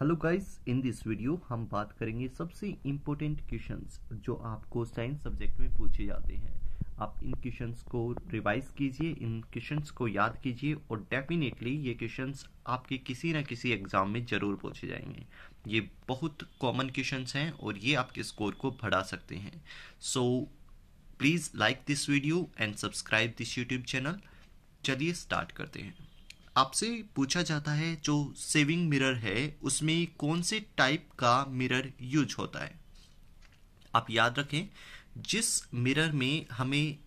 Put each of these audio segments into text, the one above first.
hello guys in this video हम बात करेंगे सबसे इम्पोर्टेंट क्वेश्चंस जो आपको साइंस सब्जेक्ट में पूछे जाते हैं आप इन क्वेश्चंस को रिवाइज कीजिए इन क्वेश्चंस को याद कीजिए और डेफिनेटली ये क्वेश्चंस आपके किसी ना किसी एग्जाम में जरूर पूछे जाएंगे ये बहुत कॉमन क्वेश्चंस हैं और ये आपके स्कोर को बढ़ा सकते हैं so please like this video and subscribe this YouTube channel चलिए स्टार्ट करते हैं आपसे पूछा जाता है जो सेविंग मिरर है उसमें कौन से टाइप का मिरर यूज होता है आप याद रखें जिस मिरर में हमें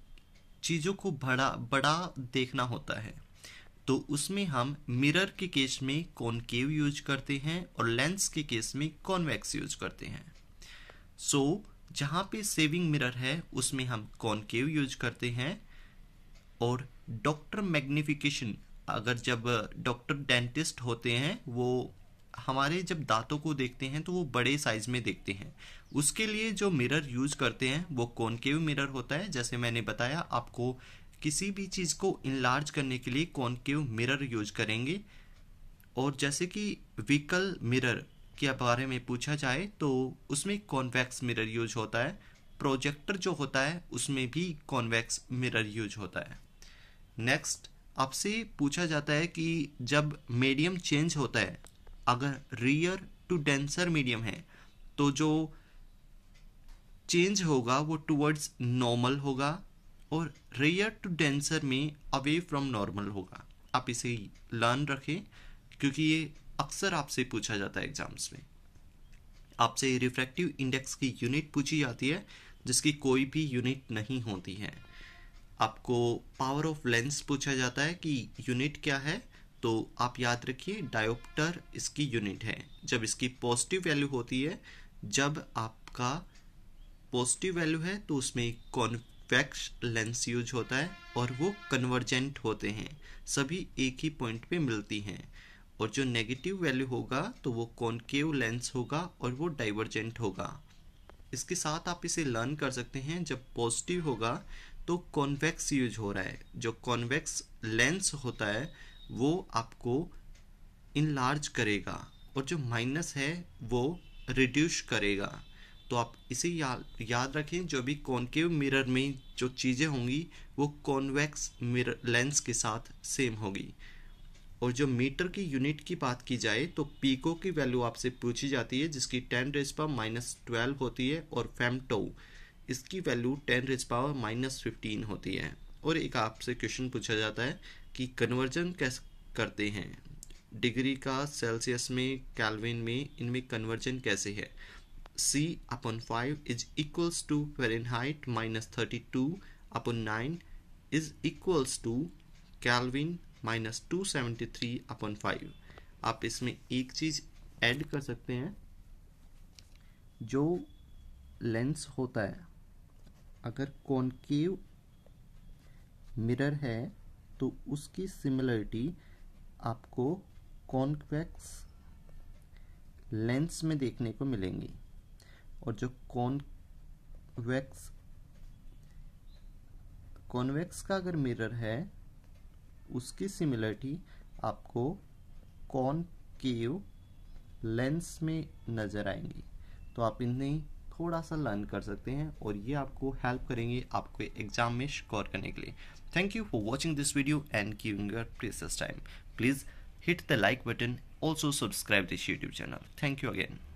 चीज़ों को बड़ा बड़ा देखना होता है तो उसमें हम मिरर के केस में कॉनकेव यूज करते हैं और लेंस के केस में कॉनवेक्स यूज करते हैं सो so, जहां पे सेविंग मिरर है उसमें हम कॉनकेव यूज करते हैं और डॉक्टर मैग्निफिकेशन अगर जब डॉक्टर डेंटिस्ट होते हैं वो हमारे जब दांतों को देखते हैं तो वो बड़े साइज में देखते हैं उसके लिए जो मिरर यूज करते हैं वो कॉनकेव मिरर होता है जैसे मैंने बताया आपको किसी भी चीज़ को इनलार्ज करने के लिए कॉनकेव मिरर यूज करेंगे और जैसे कि व्हीकल मिरर के बारे में पूछा जाए तो उसमें कॉन्वेक्स मिरर यूज होता है प्रोजेक्टर जो होता है उसमें भी कॉन्वेक्स मिरर यूज होता है नेक्स्ट आपसे पूछा जाता है कि जब मीडियम चेंज होता है अगर रियर टू डेंसर मीडियम है तो जो चेंज होगा वो टूवर्ड्स नॉर्मल होगा और रेयर टू डेंसर में अवे फ्रॉम नॉर्मल होगा आप इसे लर्न रखें क्योंकि ये अक्सर आपसे पूछा जाता है एग्जाम्स में आपसे रिफ्रैक्टिव इंडेक्स की यूनिट पूछी जाती है जिसकी कोई भी यूनिट नहीं होती है आपको पावर ऑफ लेंस पूछा जाता है कि यूनिट क्या है तो आप याद रखिए डायोप्टर इसकी यूनिट है जब इसकी पॉजिटिव वैल्यू होती है जब आपका पॉजिटिव वैल्यू है तो उसमें कॉन्वेक्स लेंस यूज होता है और वो कन्वर्जेंट होते हैं सभी एक ही पॉइंट पे मिलती हैं और जो नेगेटिव वैल्यू होगा तो वो कॉन्केव लेंस होगा और वो डाइवर्जेंट होगा इसके साथ आप इसे लर्न कर सकते हैं जब पॉजिटिव होगा तो कॉन्वेक्स यूज हो रहा है जो कॉन्वेक्स लेंस होता है वो आपको इनलार्ज करेगा और जो माइनस है वो रिड्यूस करेगा तो आप इसे या, याद रखें जो भी कॉन्केव मिरर में जो चीज़ें होंगी वो कॉन्वेक्स मिरर लेंस के साथ सेम होगी और जो मीटर की यूनिट की बात की जाए तो पीको की वैल्यू आपसे पूछी जाती है जिसकी टेन रेस पर माइनस ट्वेल्व होती है और फेमटो इसकी value ten raise power minus fifteen होती है और एक आपसे क्वेश्चन पूछा जाता है कि कन्वर्जन कैसे करते हैं डिग्री का सेल्सियस में कैलविन में इनमें कन्वर्जन कैसे है C upon five is equals to height minus thirty two upon nine is equals to kelvin minus two seventy three upon five आप इसमें एक चीज़ ऐड कर सकते हैं जो लेंस होता है अगर कॉनकेव मिरर है तो उसकी सिमिलरिटी आपको कॉन्वेक्स लेंस में देखने को मिलेंगी और जो कॉन्वेक्स कॉन्वेक्स का अगर मिरर है उसकी सिमिलरिटी आपको कॉनकेव लेंस में नज़र आएंगी तो आप इन्हें थोड़ा सा लर्न कर सकते हैं और ये आपको हेल्प करेंगे आपके एग्जाम में स्कोर करने के लिए thank you for watching this video and giving your precious time please hit the like button also subscribe this YouTube channel thank you again